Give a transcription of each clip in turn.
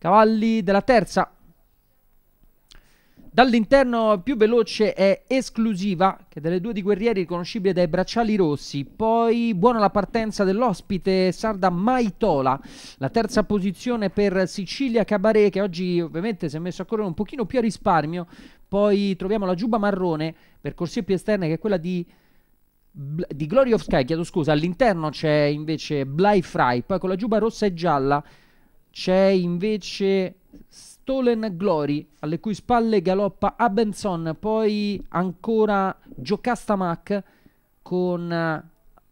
Cavalli della terza. Dall'interno più veloce è esclusiva, che delle due di guerrieri riconoscibile dai bracciali rossi. Poi buona la partenza dell'ospite sarda Maitola, la terza posizione per Sicilia Cabaret, che oggi ovviamente si è messo a correre un pochino più a risparmio. Poi troviamo la giuba marrone per corsie più esterne, che è quella di di Glory of Sky, chiedo scusa, all'interno c'è invece Bly Fry, poi con la giuba rossa e gialla c'è invece Stolen Glory, alle cui spalle galoppa Abenson, poi ancora Giocastamac con uh,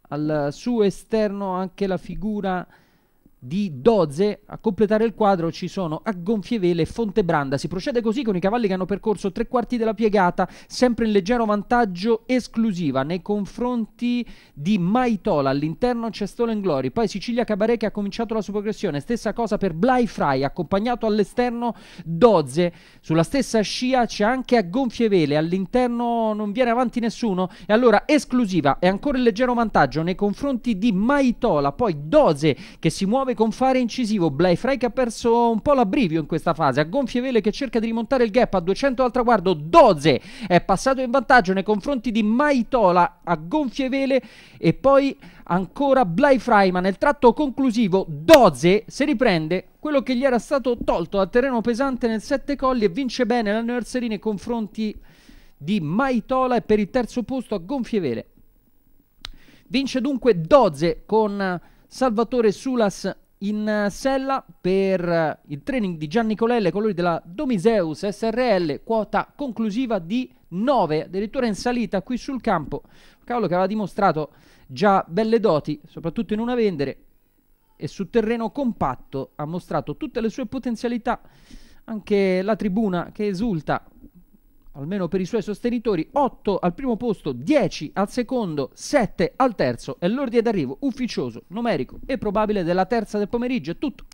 al suo esterno anche la figura di Doze, a completare il quadro ci sono a gonfie vele Fontebranda. Si procede così con i cavalli che hanno percorso tre quarti della piegata, sempre in leggero vantaggio esclusiva nei confronti di Maitola. All'interno c'è Stolen Glory, poi Sicilia Cabaret che ha cominciato la sua progressione. Stessa cosa per Bly Fry, accompagnato all'esterno Doze. Sulla stessa scia c'è anche a gonfie vele, all'interno non viene avanti nessuno. E allora esclusiva e ancora in leggero vantaggio nei confronti di Maitola. Poi Doze che si muove 9 con fare incisivo. Blay Frey che ha perso un po' l'abbrivio in questa fase. A gonfie vele che cerca di rimontare il gap a 200 al traguardo. Doze è passato in vantaggio nei confronti di Maitola a gonfie vele. E poi ancora Blay Frey, ma nel tratto conclusivo Doze si riprende quello che gli era stato tolto dal terreno pesante nel sette colli e vince bene la nursery nei confronti di Maitola e per il terzo posto a gonfie vele. Vince dunque Doze con Salvatore Sulas in eh, sella per eh, il training di Gian Nicolelle colori della Domiseus SRL quota conclusiva di 9 addirittura in salita qui sul campo cavolo che aveva dimostrato già belle doti soprattutto in una vendere e su terreno compatto ha mostrato tutte le sue potenzialità anche la tribuna che esulta almeno per i suoi sostenitori, 8 al primo posto, 10 al secondo, 7 al terzo. È l'ordine d'arrivo ufficioso, numerico e probabile della terza del pomeriggio. È tutto.